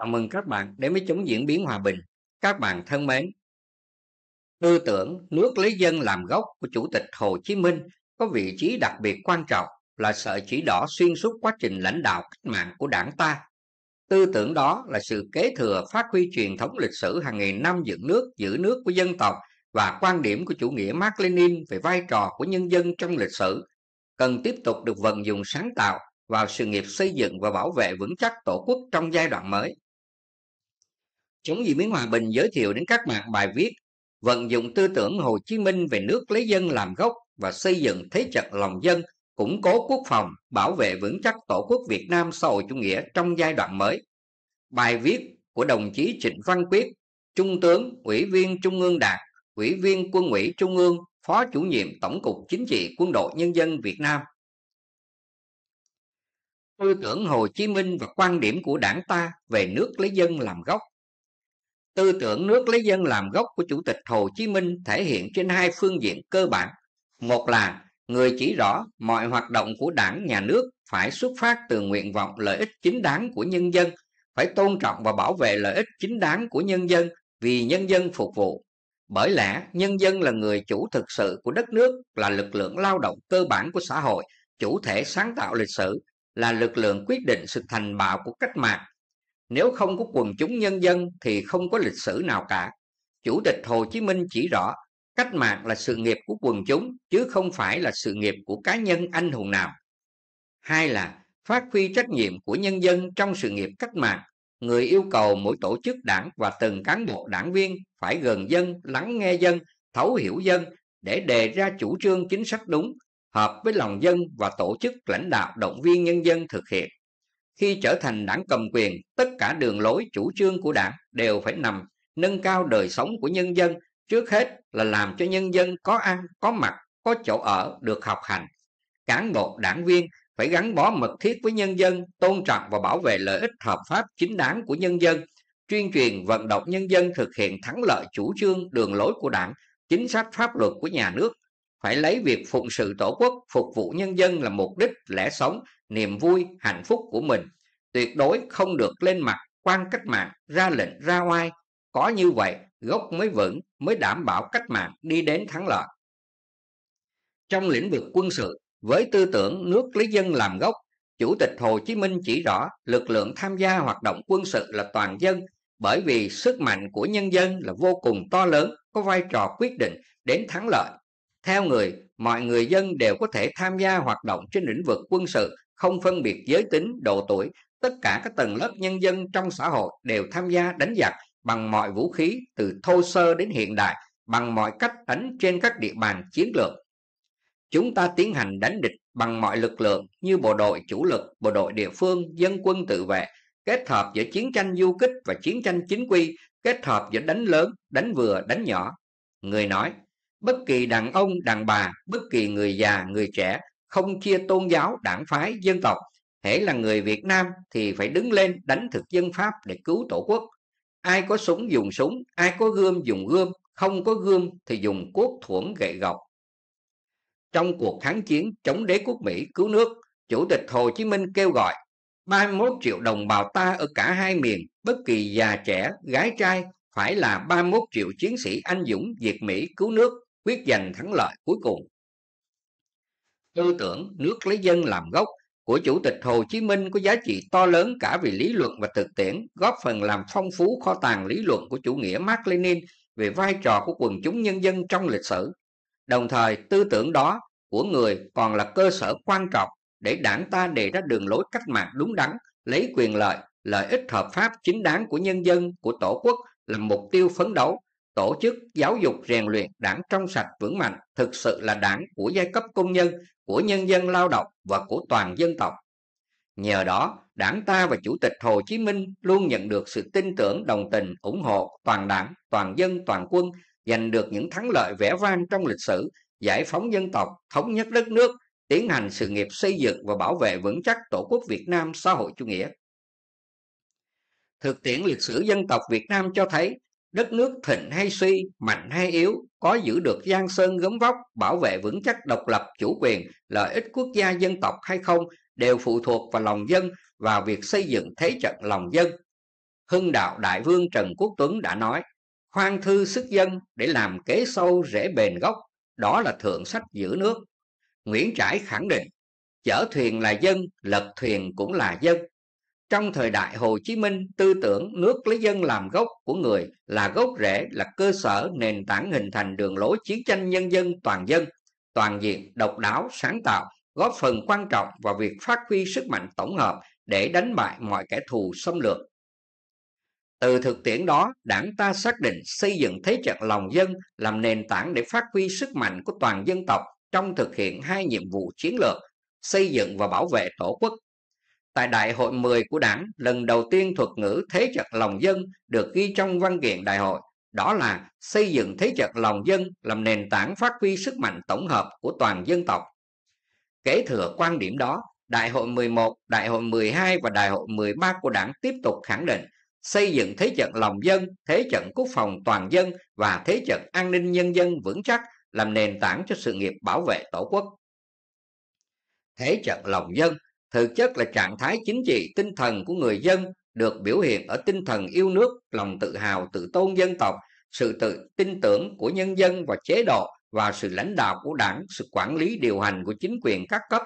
Chào mừng các bạn đến với chúng diễn biến hòa bình. Các bạn thân mến, tư tưởng nước lấy dân làm gốc của Chủ tịch Hồ Chí Minh có vị trí đặc biệt quan trọng là sợi chỉ đỏ xuyên suốt quá trình lãnh đạo cách mạng của đảng ta. Tư tưởng đó là sự kế thừa phát huy truyền thống lịch sử hàng nghìn năm dựng nước, giữ nước của dân tộc và quan điểm của chủ nghĩa Mark Lenin về vai trò của nhân dân trong lịch sử cần tiếp tục được vận dụng sáng tạo vào sự nghiệp xây dựng và bảo vệ vững chắc tổ quốc trong giai đoạn mới chúng diễn biến hòa bình giới thiệu đến các mạc bài viết vận dụng tư tưởng Hồ Chí Minh về nước lấy dân làm gốc và xây dựng thế trận lòng dân, củng cố quốc phòng, bảo vệ vững chắc Tổ quốc Việt Nam xã hội chủ nghĩa trong giai đoạn mới. Bài viết của đồng chí Trịnh Văn Quyết, Trung tướng, Ủy viên Trung ương Đảng, Ủy viên Quân ủy Trung ương, Phó chủ nhiệm Tổng cục Chính trị Quân đội Nhân dân Việt Nam. Tư tưởng Hồ Chí Minh và quan điểm của đảng ta về nước lấy dân làm gốc Tư tưởng nước lấy dân làm gốc của Chủ tịch Hồ Chí Minh thể hiện trên hai phương diện cơ bản. Một là người chỉ rõ mọi hoạt động của đảng, nhà nước phải xuất phát từ nguyện vọng lợi ích chính đáng của nhân dân, phải tôn trọng và bảo vệ lợi ích chính đáng của nhân dân vì nhân dân phục vụ. Bởi lẽ nhân dân là người chủ thực sự của đất nước, là lực lượng lao động cơ bản của xã hội, chủ thể sáng tạo lịch sử, là lực lượng quyết định sự thành bại của cách mạng, nếu không có quần chúng nhân dân thì không có lịch sử nào cả chủ tịch hồ chí minh chỉ rõ cách mạng là sự nghiệp của quần chúng chứ không phải là sự nghiệp của cá nhân anh hùng nào hai là phát huy trách nhiệm của nhân dân trong sự nghiệp cách mạng người yêu cầu mỗi tổ chức đảng và từng cán bộ đảng viên phải gần dân lắng nghe dân thấu hiểu dân để đề ra chủ trương chính sách đúng hợp với lòng dân và tổ chức lãnh đạo động viên nhân dân thực hiện khi trở thành đảng cầm quyền tất cả đường lối chủ trương của đảng đều phải nằm nâng cao đời sống của nhân dân trước hết là làm cho nhân dân có ăn có mặc có chỗ ở được học hành cán bộ đảng viên phải gắn bó mật thiết với nhân dân tôn trọng và bảo vệ lợi ích hợp pháp chính đáng của nhân dân tuyên truyền vận động nhân dân thực hiện thắng lợi chủ trương đường lối của đảng chính sách pháp luật của nhà nước phải lấy việc phụng sự tổ quốc phục vụ nhân dân là mục đích lẽ sống niềm vui hạnh phúc của mình tuyệt đối không được lên mặt quan cách mạng ra lệnh ra oai có như vậy gốc mới vững mới đảm bảo cách mạng đi đến thắng lợi trong lĩnh vực quân sự với tư tưởng nước lấy dân làm gốc chủ tịch hồ chí minh chỉ rõ lực lượng tham gia hoạt động quân sự là toàn dân bởi vì sức mạnh của nhân dân là vô cùng to lớn có vai trò quyết định đến thắng lợi theo người mọi người dân đều có thể tham gia hoạt động trên lĩnh vực quân sự không phân biệt giới tính, độ tuổi, tất cả các tầng lớp nhân dân trong xã hội đều tham gia đánh giặc bằng mọi vũ khí từ thô sơ đến hiện đại, bằng mọi cách đánh trên các địa bàn chiến lược. Chúng ta tiến hành đánh địch bằng mọi lực lượng như bộ đội chủ lực, bộ đội địa phương, dân quân tự vệ, kết hợp giữa chiến tranh du kích và chiến tranh chính quy, kết hợp giữa đánh lớn, đánh vừa, đánh nhỏ. Người nói, bất kỳ đàn ông, đàn bà, bất kỳ người già, người trẻ không chia tôn giáo đảng phái dân tộc hễ là người việt nam thì phải đứng lên đánh thực dân pháp để cứu tổ quốc ai có súng dùng súng ai có gươm dùng gươm không có gươm thì dùng cuốc thuẫn gậy gọc trong cuộc kháng chiến chống đế quốc mỹ cứu nước chủ tịch hồ chí minh kêu gọi 31 triệu đồng bào ta ở cả hai miền, bất kỳ già trẻ, gái trai phải là 31 triệu chiến sĩ anh dũng diệt Mỹ cứu nước, quyết giành thắng lợi cuối cùng tư tưởng nước lấy dân làm gốc của chủ tịch hồ chí minh có giá trị to lớn cả về lý luận và thực tiễn góp phần làm phong phú kho tàng lý luận của chủ nghĩa mark lenin về vai trò của quần chúng nhân dân trong lịch sử đồng thời tư tưởng đó của người còn là cơ sở quan trọng để đảng ta đề ra đường lối cách mạng đúng đắn lấy quyền lợi lợi ích hợp pháp chính đáng của nhân dân của tổ quốc làm mục tiêu phấn đấu tổ chức giáo dục rèn luyện đảng trong sạch vững mạnh thực sự là đảng của giai cấp công nhân, của nhân dân lao động và của toàn dân tộc. Nhờ đó, đảng ta và Chủ tịch Hồ Chí Minh luôn nhận được sự tin tưởng, đồng tình, ủng hộ toàn đảng, toàn dân, toàn quân, giành được những thắng lợi vẻ vang trong lịch sử, giải phóng dân tộc, thống nhất đất nước, tiến hành sự nghiệp xây dựng và bảo vệ vững chắc Tổ quốc Việt Nam xã hội chủ nghĩa. Thực tiễn lịch sử dân tộc Việt Nam cho thấy đất nước thịnh hay suy, mạnh hay yếu, có giữ được giang sơn gấm vóc, bảo vệ vững chắc độc lập, chủ quyền, lợi ích quốc gia dân tộc hay không, đều phụ thuộc vào lòng dân và việc xây dựng thế trận lòng dân. Hưng đạo Đại Vương Trần Quốc Tuấn đã nói, khoan thư sức dân để làm kế sâu rễ bền gốc, đó là thượng sách giữ nước. Nguyễn Trãi khẳng định, chở thuyền là dân, lật thuyền cũng là dân trong thời đại hồ chí minh tư tưởng nước lấy dân làm gốc của người là gốc rễ là cơ sở nền tảng hình thành đường lối chiến tranh nhân dân toàn dân toàn diện độc đáo sáng tạo góp phần quan trọng vào việc phát huy sức mạnh tổng hợp để đánh bại mọi kẻ thù xâm lược từ thực tiễn đó đảng ta xác định xây dựng thế trận lòng dân làm nền tảng để phát huy sức mạnh của toàn dân tộc trong thực hiện hai nhiệm vụ chiến lược xây dựng và bảo vệ tổ quốc tại Đại hội 10 của đảng, lần đầu tiên thuật ngữ thế trận lòng dân được ghi trong văn kiện đại hội. Đó là xây dựng thế trận lòng dân làm nền tảng phát huy sức mạnh tổng hợp của toàn dân tộc. Kế thừa quan điểm đó, Đại hội 11, Đại hội 12 và Đại hội 13 của đảng tiếp tục khẳng định xây dựng thế trận lòng dân, thế trận quốc phòng toàn dân và thế trận an ninh nhân dân vững chắc làm nền tảng cho sự nghiệp bảo vệ Tổ quốc. Thế trận lòng dân thực chất là trạng thái chính trị tinh thần của người dân được biểu hiện ở tinh thần yêu nước lòng tự hào tự tôn dân tộc sự tự tin tưởng của nhân dân và chế độ và sự lãnh đạo của đảng sự quản lý điều hành của chính quyền các cấp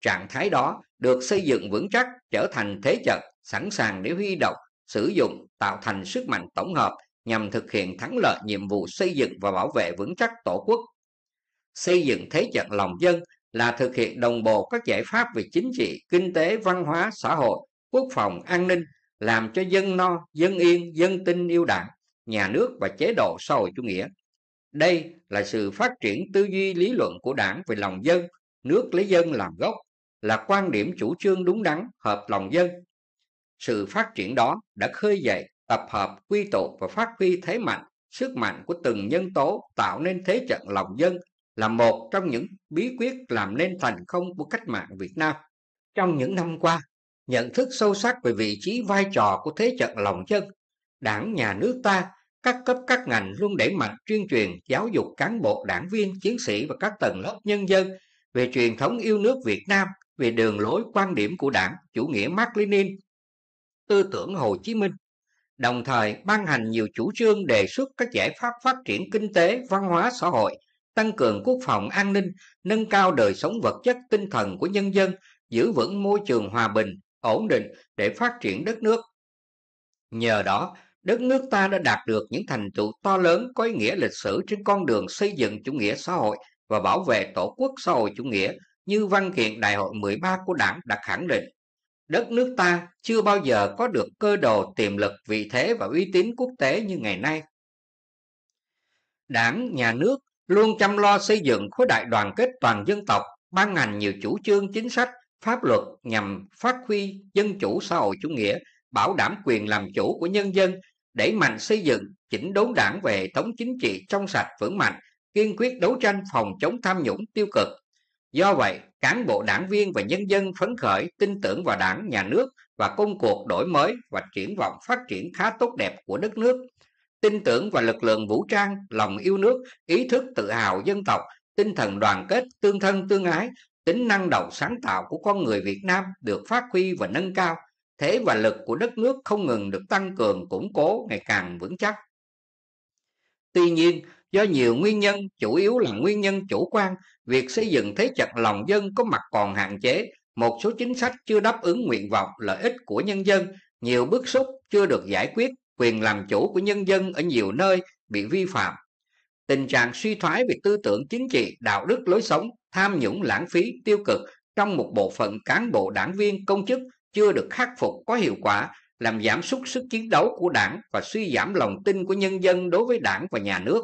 trạng thái đó được xây dựng vững chắc trở thành thế trận sẵn sàng để huy động sử dụng tạo thành sức mạnh tổng hợp nhằm thực hiện thắng lợi nhiệm vụ xây dựng và bảo vệ vững chắc tổ quốc xây dựng thế trận lòng dân là thực hiện đồng bộ các giải pháp về chính trị kinh tế văn hóa xã hội quốc phòng an ninh làm cho dân no dân yên dân tin yêu đảng nhà nước và chế độ xã hội chủ nghĩa đây là sự phát triển tư duy lý luận của đảng về lòng dân nước lấy dân làm gốc là quan điểm chủ trương đúng đắn hợp lòng dân sự phát triển đó đã khơi dậy tập hợp quy tụ và phát huy thế mạnh sức mạnh của từng nhân tố tạo nên thế trận lòng dân là một trong những bí quyết làm nên thành công của cách mạng Việt Nam. Trong những năm qua, nhận thức sâu sắc về vị trí vai trò của thế trận lòng dân, đảng nhà nước ta, các cấp các ngành luôn đẩy mạnh tuyên truyền giáo dục cán bộ đảng viên, chiến sĩ và các tầng lớp nhân dân về truyền thống yêu nước Việt Nam, về đường lối quan điểm của đảng, chủ nghĩa Mark Lenin, tư tưởng Hồ Chí Minh, đồng thời ban hành nhiều chủ trương đề xuất các giải pháp phát triển kinh tế, văn hóa, xã hội – tăng cường quốc phòng an ninh, nâng cao đời sống vật chất tinh thần của nhân dân, giữ vững môi trường hòa bình, ổn định để phát triển đất nước. Nhờ đó, đất nước ta đã đạt được những thành tựu to lớn có ý nghĩa lịch sử trên con đường xây dựng chủ nghĩa xã hội và bảo vệ tổ quốc xã hội chủ nghĩa như văn kiện Đại hội 13 của Đảng đã khẳng định. Đất nước ta chưa bao giờ có được cơ đồ tiềm lực vị thế và uy tín quốc tế như ngày nay. Đảng, nhà nước luôn chăm lo xây dựng khối đại đoàn kết toàn dân tộc, ban hành nhiều chủ trương chính sách, pháp luật nhằm phát huy dân chủ xã hội chủ nghĩa, bảo đảm quyền làm chủ của nhân dân, đẩy mạnh xây dựng, chỉnh đốn đảng về thống chính trị trong sạch vững mạnh, kiên quyết đấu tranh phòng chống tham nhũng tiêu cực. Do vậy, cán bộ đảng viên và nhân dân phấn khởi, tin tưởng vào đảng, nhà nước và công cuộc đổi mới và triển vọng phát triển khá tốt đẹp của đất nước tin tưởng vào lực lượng vũ trang, lòng yêu nước, ý thức tự hào dân tộc, tinh thần đoàn kết, tương thân tương ái, tính năng động sáng tạo của con người Việt Nam được phát huy và nâng cao, thế và lực của đất nước không ngừng được tăng cường, củng cố ngày càng vững chắc. Tuy nhiên, do nhiều nguyên nhân, chủ yếu là nguyên nhân chủ quan, việc xây dựng thế trận lòng dân có mặt còn hạn chế, một số chính sách chưa đáp ứng nguyện vọng lợi ích của nhân dân, nhiều bức xúc chưa được giải quyết quyền làm chủ của nhân dân ở nhiều nơi bị vi phạm tình trạng suy thoái về tư tưởng chính trị đạo đức lối sống tham nhũng lãng phí tiêu cực trong một bộ phận cán bộ đảng viên công chức chưa được khắc phục có hiệu quả làm giảm sút sức chiến đấu của đảng và suy giảm lòng tin của nhân dân đối với đảng và nhà nước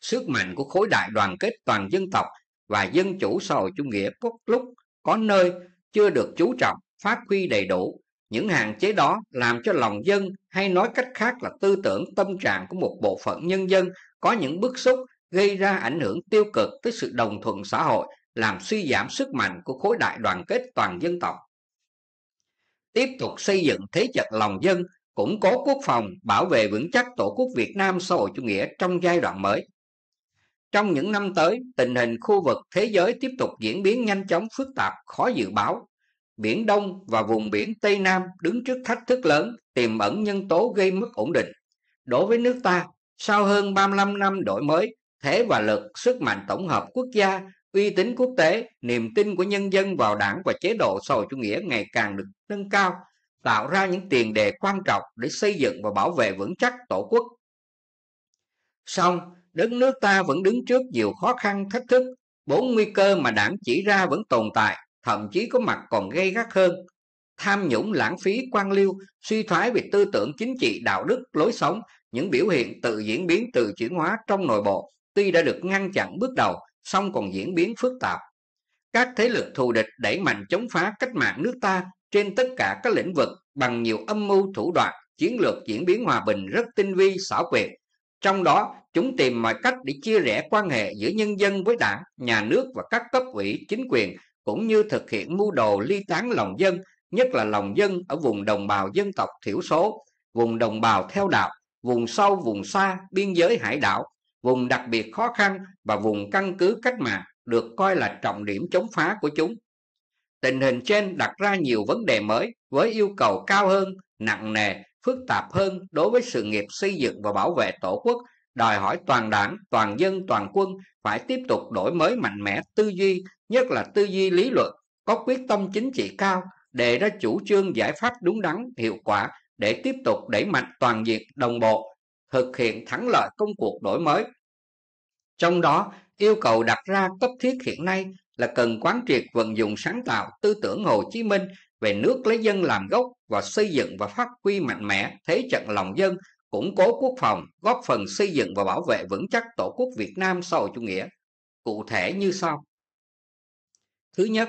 sức mạnh của khối đại đoàn kết toàn dân tộc và dân chủ xã hội chủ nghĩa có lúc có nơi chưa được chú trọng phát huy đầy đủ những hạn chế đó làm cho lòng dân hay nói cách khác là tư tưởng tâm trạng của một bộ phận nhân dân có những bức xúc gây ra ảnh hưởng tiêu cực tới sự đồng thuận xã hội làm suy giảm sức mạnh của khối đại đoàn kết toàn dân tộc tiếp tục xây dựng thế trận lòng dân củng cố quốc phòng bảo vệ vững chắc tổ quốc việt nam xã hội chủ nghĩa trong giai đoạn mới trong những năm tới tình hình khu vực thế giới tiếp tục diễn biến nhanh chóng phức tạp khó dự báo Biển Đông và vùng biển Tây Nam đứng trước thách thức lớn tiềm ẩn nhân tố gây mất ổn định. Đối với nước ta, sau hơn 35 năm đổi mới, thế và lực, sức mạnh tổng hợp quốc gia, uy tín quốc tế, niềm tin của nhân dân vào đảng và chế độ sầu chủ nghĩa ngày càng được nâng cao, tạo ra những tiền đề quan trọng để xây dựng và bảo vệ vững chắc tổ quốc. Song, đất nước ta vẫn đứng trước nhiều khó khăn thách thức, bốn nguy cơ mà đảng chỉ ra vẫn tồn tại thậm chí có mặt còn gây gắt hơn tham nhũng lãng phí quan liêu suy thoái về tư tưởng chính trị đạo đức lối sống những biểu hiện tự diễn biến tự chuyển hóa trong nội bộ tuy đã được ngăn chặn bước đầu song còn diễn biến phức tạp các thế lực thù địch đẩy mạnh chống phá cách mạng nước ta trên tất cả các lĩnh vực bằng nhiều âm mưu thủ đoạn chiến lược diễn biến hòa bình rất tinh vi xảo quyệt trong đó chúng tìm mọi cách để chia rẽ quan hệ giữa nhân dân với đảng nhà nước và các cấp ủy chính quyền cũng như thực hiện mưu đồ ly tán lòng dân, nhất là lòng dân ở vùng đồng bào dân tộc thiểu số, vùng đồng bào theo đạo, vùng sâu vùng xa, biên giới hải đảo, vùng đặc biệt khó khăn và vùng căn cứ cách mạng được coi là trọng điểm chống phá của chúng. Tình hình trên đặt ra nhiều vấn đề mới với yêu cầu cao hơn, nặng nề, phức tạp hơn đối với sự nghiệp xây dựng và bảo vệ Tổ quốc đòi hỏi toàn đảng, toàn dân, toàn quân phải tiếp tục đổi mới mạnh mẽ tư duy, nhất là tư duy lý luận, có quyết tâm chính trị cao, đề ra chủ trương giải pháp đúng đắn, hiệu quả để tiếp tục đẩy mạnh toàn diện đồng bộ, thực hiện thắng lợi công cuộc đổi mới. Trong đó, yêu cầu đặt ra cấp thiết hiện nay là cần quán triệt vận dụng sáng tạo tư tưởng Hồ Chí Minh về nước lấy dân làm gốc và xây dựng và phát huy mạnh mẽ thế trận lòng dân củng cố quốc phòng, góp phần xây dựng và bảo vệ vững chắc Tổ quốc Việt Nam xã hội chủ nghĩa, cụ thể như sau. Thứ nhất,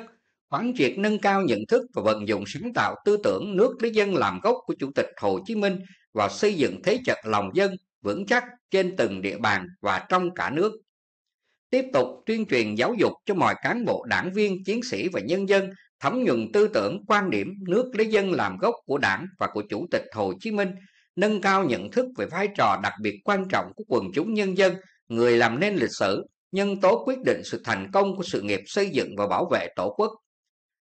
quán triệt nâng cao nhận thức và vận dụng sáng tạo tư tưởng nước lấy dân làm gốc của Chủ tịch Hồ Chí Minh và xây dựng thế trận lòng dân vững chắc trên từng địa bàn và trong cả nước. Tiếp tục tuyên truyền giáo dục cho mọi cán bộ đảng viên, chiến sĩ và nhân dân thấm nhuần tư tưởng quan điểm nước lấy dân làm gốc của đảng và của Chủ tịch Hồ Chí Minh nâng cao nhận thức về vai trò đặc biệt quan trọng của quần chúng nhân dân, người làm nên lịch sử, nhân tố quyết định sự thành công của sự nghiệp xây dựng và bảo vệ Tổ quốc.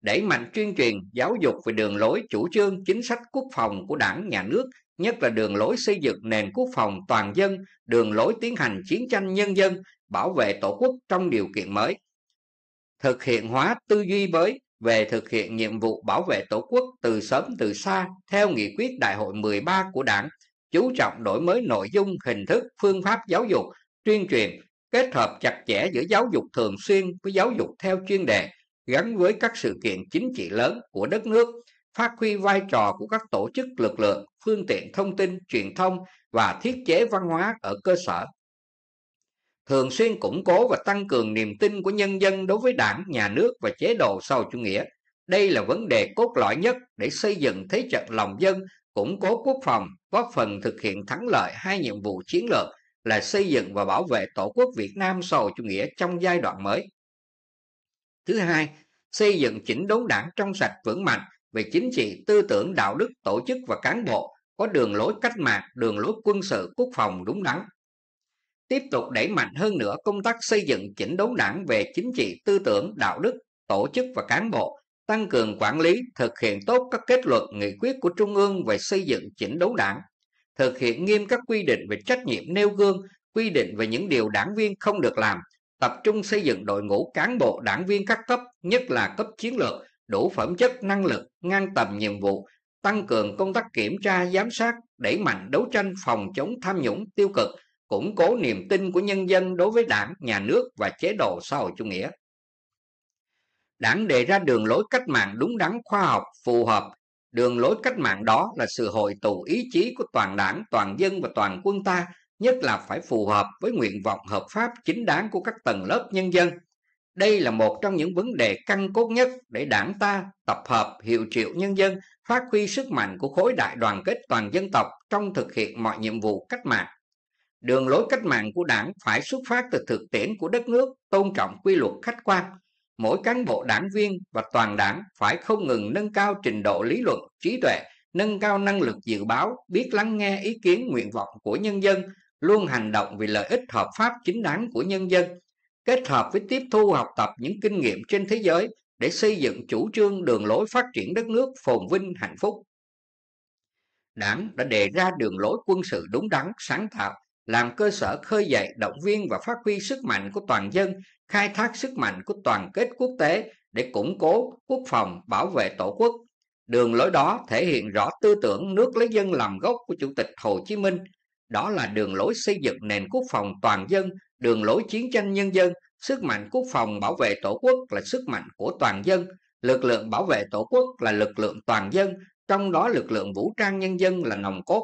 Đẩy mạnh tuyên truyền, giáo dục về đường lối chủ trương chính sách quốc phòng của đảng, nhà nước, nhất là đường lối xây dựng nền quốc phòng toàn dân, đường lối tiến hành chiến tranh nhân dân, bảo vệ Tổ quốc trong điều kiện mới. Thực hiện hóa tư duy mới, về thực hiện nhiệm vụ bảo vệ Tổ quốc từ sớm từ xa theo nghị quyết Đại hội 13 của Đảng, chú trọng đổi mới nội dung, hình thức, phương pháp giáo dục, tuyên truyền, kết hợp chặt chẽ giữa giáo dục thường xuyên với giáo dục theo chuyên đề, gắn với các sự kiện chính trị lớn của đất nước, phát huy vai trò của các tổ chức lực lượng, phương tiện thông tin, truyền thông và thiết chế văn hóa ở cơ sở thường xuyên củng cố và tăng cường niềm tin của nhân dân đối với đảng, nhà nước và chế độ sau chủ nghĩa. Đây là vấn đề cốt lõi nhất để xây dựng thế trận lòng dân, củng cố quốc phòng, góp phần thực hiện thắng lợi hai nhiệm vụ chiến lược là xây dựng và bảo vệ Tổ quốc Việt Nam sau chủ nghĩa trong giai đoạn mới. Thứ hai, xây dựng chỉnh đốn đảng trong sạch vững mạnh về chính trị, tư tưởng, đạo đức, tổ chức và cán bộ, có đường lối cách mạng, đường lối quân sự, quốc phòng đúng đắn, tiếp tục đẩy mạnh hơn nữa công tác xây dựng chỉnh đốn đảng về chính trị tư tưởng đạo đức tổ chức và cán bộ tăng cường quản lý thực hiện tốt các kết luận nghị quyết của trung ương về xây dựng chỉnh đốn đảng thực hiện nghiêm các quy định về trách nhiệm nêu gương quy định về những điều đảng viên không được làm tập trung xây dựng đội ngũ cán bộ đảng viên các cấp nhất là cấp chiến lược đủ phẩm chất năng lực ngang tầm nhiệm vụ tăng cường công tác kiểm tra giám sát đẩy mạnh đấu tranh phòng chống tham nhũng tiêu cực củng cố niềm tin của nhân dân đối với đảng, nhà nước và chế độ xã hội chủ nghĩa. Đảng đề ra đường lối cách mạng đúng đắn khoa học, phù hợp. Đường lối cách mạng đó là sự hội tụ ý chí của toàn đảng, toàn dân và toàn quân ta, nhất là phải phù hợp với nguyện vọng hợp pháp chính đáng của các tầng lớp nhân dân. Đây là một trong những vấn đề căn cốt nhất để đảng ta tập hợp hiệu triệu nhân dân, phát huy sức mạnh của khối đại đoàn kết toàn dân tộc trong thực hiện mọi nhiệm vụ cách mạng đường lối cách mạng của đảng phải xuất phát từ thực tiễn của đất nước tôn trọng quy luật khách quan mỗi cán bộ đảng viên và toàn đảng phải không ngừng nâng cao trình độ lý luận trí tuệ nâng cao năng lực dự báo biết lắng nghe ý kiến nguyện vọng của nhân dân luôn hành động vì lợi ích hợp pháp chính đáng của nhân dân kết hợp với tiếp thu học tập những kinh nghiệm trên thế giới để xây dựng chủ trương đường lối phát triển đất nước phồn vinh hạnh phúc đảng đã đề ra đường lối quân sự đúng đắn sáng tạo làm cơ sở khơi dậy động viên và phát huy sức mạnh của toàn dân khai thác sức mạnh của toàn kết quốc tế để củng cố quốc phòng bảo vệ tổ quốc đường lối đó thể hiện rõ tư tưởng nước lấy dân làm gốc của chủ tịch hồ chí minh đó là đường lối xây dựng nền quốc phòng toàn dân đường lối chiến tranh nhân dân sức mạnh quốc phòng bảo vệ tổ quốc là sức mạnh của toàn dân lực lượng bảo vệ tổ quốc là lực lượng toàn dân trong đó lực lượng vũ trang nhân dân là nòng cốt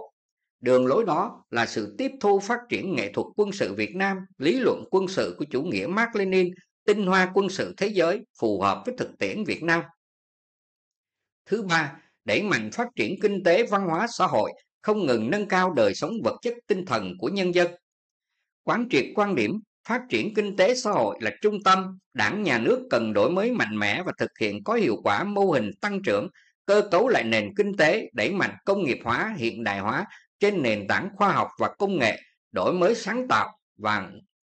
đường lối đó là sự tiếp thu phát triển nghệ thuật quân sự việt nam lý luận quân sự của chủ nghĩa mark lenin tinh hoa quân sự thế giới phù hợp với thực tiễn việt nam thứ ba đẩy mạnh phát triển kinh tế văn hóa xã hội không ngừng nâng cao đời sống vật chất tinh thần của nhân dân quán triệt quan điểm phát triển kinh tế xã hội là trung tâm đảng nhà nước cần đổi mới mạnh mẽ và thực hiện có hiệu quả mô hình tăng trưởng cơ cấu lại nền kinh tế đẩy mạnh công nghiệp hóa hiện đại hóa trên nền tảng khoa học và công nghệ đổi mới sáng tạo và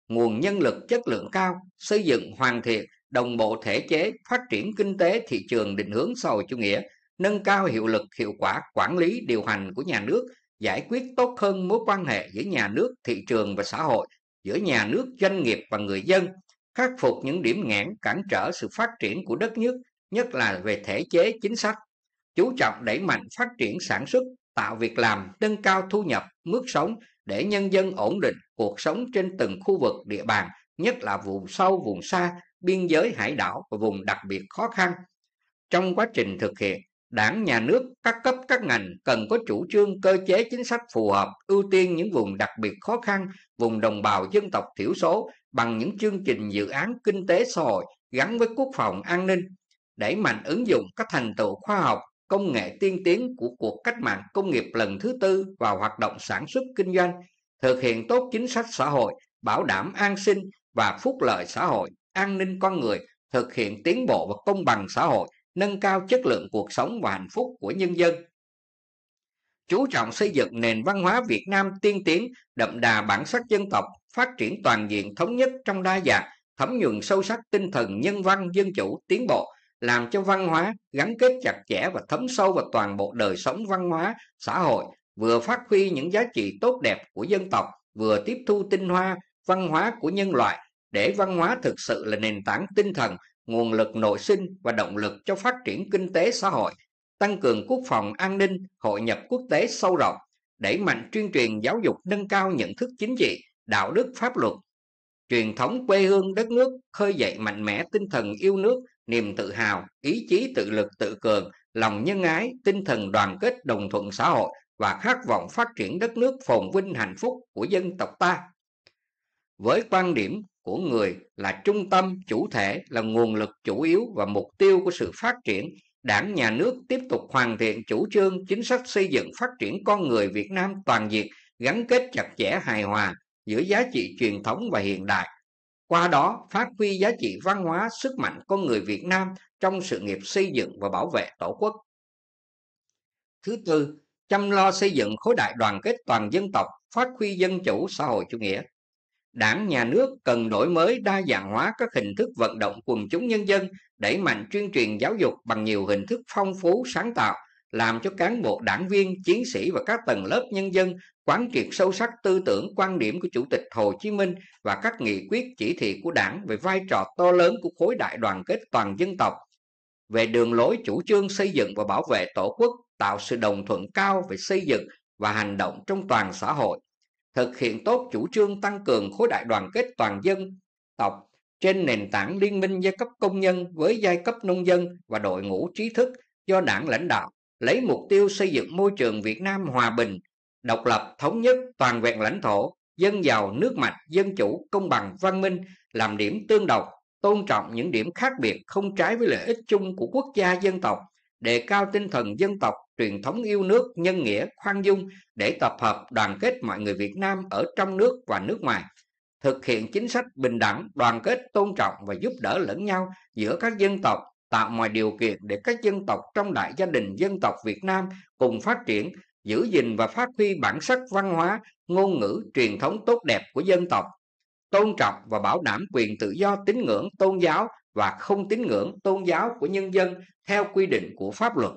nguồn nhân lực chất lượng cao xây dựng hoàn thiện đồng bộ thể chế phát triển kinh tế thị trường định hướng xã hội chủ nghĩa nâng cao hiệu lực hiệu quả quản lý điều hành của nhà nước giải quyết tốt hơn mối quan hệ giữa nhà nước thị trường và xã hội giữa nhà nước doanh nghiệp và người dân khắc phục những điểm nghẽn cản trở sự phát triển của đất nước nhất là về thể chế chính sách chú trọng đẩy mạnh phát triển sản xuất tạo việc làm, nâng cao thu nhập, mức sống để nhân dân ổn định cuộc sống trên từng khu vực địa bàn, nhất là vùng sâu, vùng xa, biên giới hải đảo và vùng đặc biệt khó khăn. Trong quá trình thực hiện, đảng, nhà nước, các cấp, các ngành cần có chủ trương cơ chế chính sách phù hợp, ưu tiên những vùng đặc biệt khó khăn, vùng đồng bào dân tộc thiểu số bằng những chương trình dự án kinh tế xã hội gắn với quốc phòng an ninh, đẩy mạnh ứng dụng các thành tựu khoa học, công nghệ tiên tiến của cuộc cách mạng công nghiệp lần thứ tư vào hoạt động sản xuất kinh doanh, thực hiện tốt chính sách xã hội, bảo đảm an sinh và phúc lợi xã hội, an ninh con người, thực hiện tiến bộ và công bằng xã hội, nâng cao chất lượng cuộc sống và hạnh phúc của nhân dân. Chú trọng xây dựng nền văn hóa Việt Nam tiên tiến, đậm đà bản sắc dân tộc, phát triển toàn diện thống nhất trong đa dạng, thấm nhuần sâu sắc tinh thần nhân văn dân chủ tiến bộ làm cho văn hóa gắn kết chặt chẽ và thấm sâu vào toàn bộ đời sống văn hóa xã hội vừa phát huy những giá trị tốt đẹp của dân tộc vừa tiếp thu tinh hoa văn hóa của nhân loại để văn hóa thực sự là nền tảng tinh thần nguồn lực nội sinh và động lực cho phát triển kinh tế xã hội tăng cường quốc phòng an ninh hội nhập quốc tế sâu rộng đẩy mạnh tuyên truyền giáo dục nâng cao nhận thức chính trị đạo đức pháp luật truyền thống quê hương đất nước khơi dậy mạnh mẽ tinh thần yêu nước niềm tự hào ý chí tự lực tự cường lòng nhân ái tinh thần đoàn kết đồng thuận xã hội và khát vọng phát triển đất nước phồn vinh hạnh phúc của dân tộc ta với quan điểm của người là trung tâm chủ thể là nguồn lực chủ yếu và mục tiêu của sự phát triển đảng nhà nước tiếp tục hoàn thiện chủ trương chính sách xây dựng phát triển con người việt nam toàn diện gắn kết chặt chẽ hài hòa giữa giá trị truyền thống và hiện đại qua đó phát huy giá trị văn hóa sức mạnh con người việt nam trong sự nghiệp xây dựng và bảo vệ tổ quốc thứ tư chăm lo xây dựng khối đại đoàn kết toàn dân tộc phát huy dân chủ xã hội chủ nghĩa đảng nhà nước cần đổi mới đa dạng hóa các hình thức vận động quần chúng nhân dân đẩy mạnh tuyên truyền giáo dục bằng nhiều hình thức phong phú sáng tạo làm cho cán bộ đảng viên, chiến sĩ và các tầng lớp nhân dân quán triệt sâu sắc tư tưởng quan điểm của Chủ tịch Hồ Chí Minh và các nghị quyết chỉ thị của đảng về vai trò to lớn của khối đại đoàn kết toàn dân tộc, về đường lối chủ trương xây dựng và bảo vệ Tổ quốc, tạo sự đồng thuận cao về xây dựng và hành động trong toàn xã hội, thực hiện tốt chủ trương tăng cường khối đại đoàn kết toàn dân tộc trên nền tảng liên minh giai cấp công nhân với giai cấp nông dân và đội ngũ trí thức do đảng lãnh đạo lấy mục tiêu xây dựng môi trường Việt Nam hòa bình, độc lập, thống nhất, toàn vẹn lãnh thổ, dân giàu, nước mạnh, dân chủ, công bằng, văn minh, làm điểm tương đồng, tôn trọng những điểm khác biệt không trái với lợi ích chung của quốc gia dân tộc, đề cao tinh thần dân tộc, truyền thống yêu nước, nhân nghĩa, khoan dung để tập hợp đoàn kết mọi người Việt Nam ở trong nước và nước ngoài, thực hiện chính sách bình đẳng, đoàn kết, tôn trọng và giúp đỡ lẫn nhau giữa các dân tộc, tạo mọi điều kiện để các dân tộc trong đại gia đình dân tộc Việt Nam cùng phát triển, giữ gìn và phát huy bản sắc văn hóa, ngôn ngữ, truyền thống tốt đẹp của dân tộc, tôn trọng và bảo đảm quyền tự do tín ngưỡng tôn giáo và không tín ngưỡng tôn giáo của nhân dân theo quy định của pháp luật.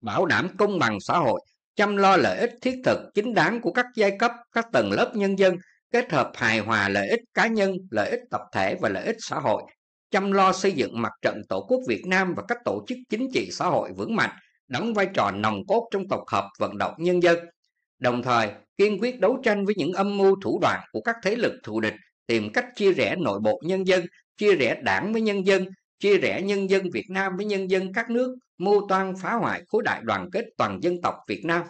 Bảo đảm công bằng xã hội, chăm lo lợi ích thiết thực chính đáng của các giai cấp, các tầng lớp nhân dân, kết hợp hài hòa lợi ích cá nhân, lợi ích tập thể và lợi ích xã hội chăm lo xây dựng mặt trận Tổ quốc Việt Nam và các tổ chức chính trị xã hội vững mạnh, đóng vai trò nòng cốt trong tập hợp vận động nhân dân. Đồng thời, kiên quyết đấu tranh với những âm mưu thủ đoạn của các thế lực thù địch, tìm cách chia rẽ nội bộ nhân dân, chia rẽ đảng với nhân dân, chia rẽ nhân dân Việt Nam với nhân dân các nước, mưu toan phá hoại khối đại đoàn kết toàn dân tộc Việt Nam.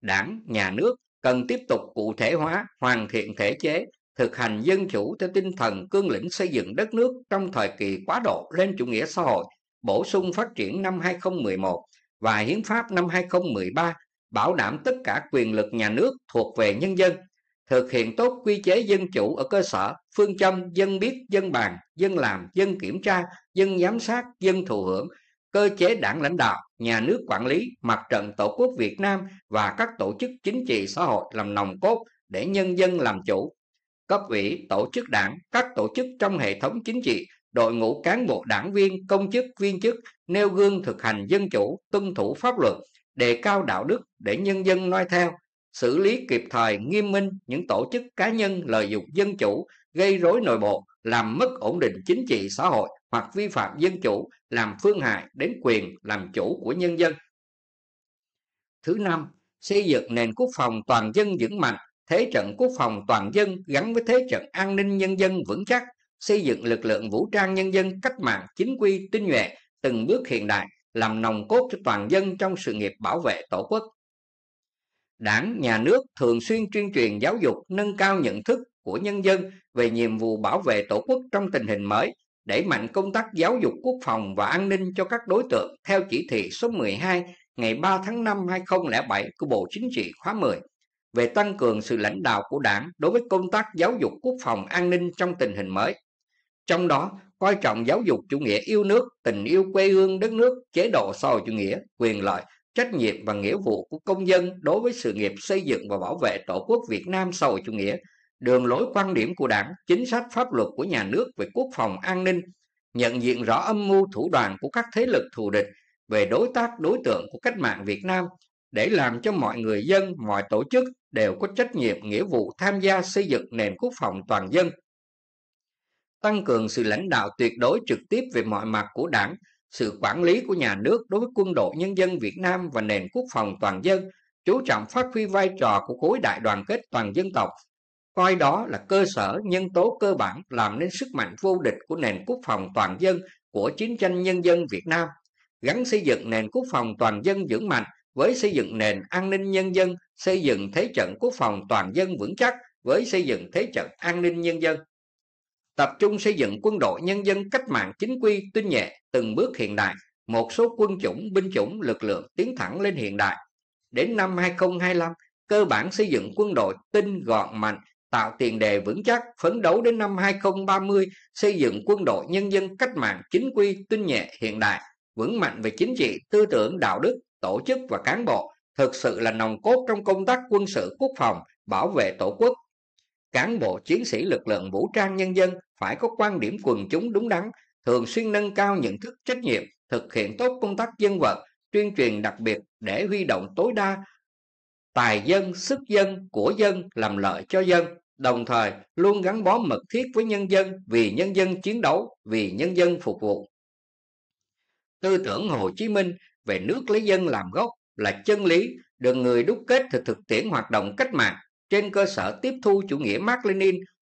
Đảng, nhà nước cần tiếp tục cụ thể hóa, hoàn thiện thể chế, thực hành dân chủ theo tinh thần cương lĩnh xây dựng đất nước trong thời kỳ quá độ lên chủ nghĩa xã hội, bổ sung phát triển năm 2011 và Hiến pháp năm 2013 bảo đảm tất cả quyền lực nhà nước thuộc về nhân dân, thực hiện tốt quy chế dân chủ ở cơ sở, phương châm dân biết, dân bàn, dân làm, dân kiểm tra, dân giám sát, dân thụ hưởng, cơ chế đảng lãnh đạo, nhà nước quản lý, mặt trận Tổ quốc Việt Nam và các tổ chức chính trị xã hội làm nòng cốt để nhân dân làm chủ, cấp ủy, tổ chức đảng, các tổ chức trong hệ thống chính trị, đội ngũ cán bộ đảng viên, công chức, viên chức, nêu gương thực hành dân chủ, tuân thủ pháp luật, đề cao đạo đức để nhân dân noi theo, xử lý kịp thời nghiêm minh những tổ chức cá nhân lợi dụng dân chủ, gây rối nội bộ, làm mất ổn định chính trị xã hội hoặc vi phạm dân chủ, làm phương hại đến quyền làm chủ của nhân dân. Thứ năm, xây dựng nền quốc phòng toàn dân vững mạnh, thế trận quốc phòng toàn dân gắn với thế trận an ninh nhân dân vững chắc, xây dựng lực lượng vũ trang nhân dân cách mạng chính quy tinh nhuệ, từng bước hiện đại, làm nòng cốt cho toàn dân trong sự nghiệp bảo vệ Tổ quốc. Đảng, nhà nước thường xuyên tuyên truyền giáo dục nâng cao nhận thức của nhân dân về nhiệm vụ bảo vệ Tổ quốc trong tình hình mới, đẩy mạnh công tác giáo dục quốc phòng và an ninh cho các đối tượng theo chỉ thị số 12 ngày 3 tháng 5 2007 của Bộ Chính trị khóa 10 về tăng cường sự lãnh đạo của đảng đối với công tác giáo dục quốc phòng an ninh trong tình hình mới trong đó coi trọng giáo dục chủ nghĩa yêu nước tình yêu quê hương đất nước chế độ sau chủ nghĩa quyền lợi trách nhiệm và nghĩa vụ của công dân đối với sự nghiệp xây dựng và bảo vệ tổ quốc việt nam sau chủ nghĩa đường lối quan điểm của đảng chính sách pháp luật của nhà nước về quốc phòng an ninh nhận diện rõ âm mưu thủ đoạn của các thế lực thù địch về đối tác đối tượng của cách mạng việt nam để làm cho mọi người dân mọi tổ chức đều có trách nhiệm nghĩa vụ tham gia xây dựng nền quốc phòng toàn dân. Tăng cường sự lãnh đạo tuyệt đối trực tiếp về mọi mặt của đảng, sự quản lý của nhà nước đối với quân đội nhân dân Việt Nam và nền quốc phòng toàn dân, chú trọng phát huy vai trò của khối đại đoàn kết toàn dân tộc, coi đó là cơ sở nhân tố cơ bản làm nên sức mạnh vô địch của nền quốc phòng toàn dân của chiến tranh nhân dân Việt Nam, gắn xây dựng nền quốc phòng toàn dân vững mạnh với xây dựng nền an ninh nhân dân xây dựng thế trận quốc phòng toàn dân vững chắc với xây dựng thế trận an ninh nhân dân. Tập trung xây dựng quân đội nhân dân cách mạng chính quy tinh nhẹ, từng bước hiện đại, một số quân chủng, binh chủng, lực lượng tiến thẳng lên hiện đại. Đến năm 2025, cơ bản xây dựng quân đội tinh gọn mạnh, tạo tiền đề vững chắc, phấn đấu đến năm 2030 xây dựng quân đội nhân dân cách mạng chính quy tinh nhẹ hiện đại, vững mạnh về chính trị, tư tưởng, đạo đức, tổ chức và cán bộ, thực sự là nòng cốt trong công tác quân sự quốc phòng, bảo vệ tổ quốc. Cán bộ chiến sĩ lực lượng vũ trang nhân dân phải có quan điểm quần chúng đúng đắn, thường xuyên nâng cao nhận thức trách nhiệm, thực hiện tốt công tác dân vận, tuyên truyền đặc biệt để huy động tối đa tài dân, sức dân của dân làm lợi cho dân, đồng thời luôn gắn bó mật thiết với nhân dân vì nhân dân chiến đấu, vì nhân dân phục vụ. Tư tưởng Hồ Chí Minh về nước lấy dân làm gốc là chân lý được người đúc kết từ thực tiễn hoạt động cách mạng trên cơ sở tiếp thu chủ nghĩa Mark Lenin,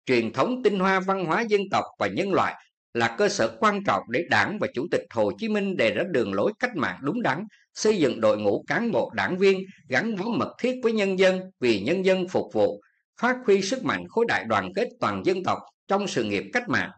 truyền thống tinh hoa văn hóa dân tộc và nhân loại là cơ sở quan trọng để đảng và Chủ tịch Hồ Chí Minh đề ra đường lối cách mạng đúng đắn, xây dựng đội ngũ cán bộ đảng viên gắn bó mật thiết với nhân dân vì nhân dân phục vụ, phát huy sức mạnh khối đại đoàn kết toàn dân tộc trong sự nghiệp cách mạng.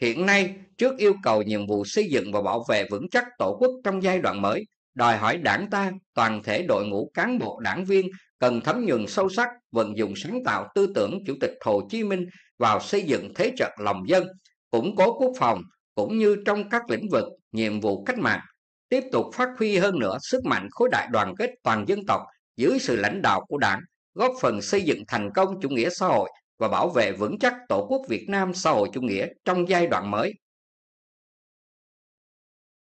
Hiện nay, trước yêu cầu nhiệm vụ xây dựng và bảo vệ vững chắc Tổ quốc trong giai đoạn mới, đòi hỏi đảng ta, toàn thể đội ngũ cán bộ đảng viên cần thấm nhuần sâu sắc vận dụng sáng tạo tư tưởng Chủ tịch Hồ Chí Minh vào xây dựng thế trận lòng dân, củng cố quốc phòng, cũng như trong các lĩnh vực nhiệm vụ cách mạng, tiếp tục phát huy hơn nữa sức mạnh khối đại đoàn kết toàn dân tộc dưới sự lãnh đạo của đảng, góp phần xây dựng thành công chủ nghĩa xã hội và bảo vệ vững chắc Tổ quốc Việt Nam xã hội chủ nghĩa trong giai đoạn mới.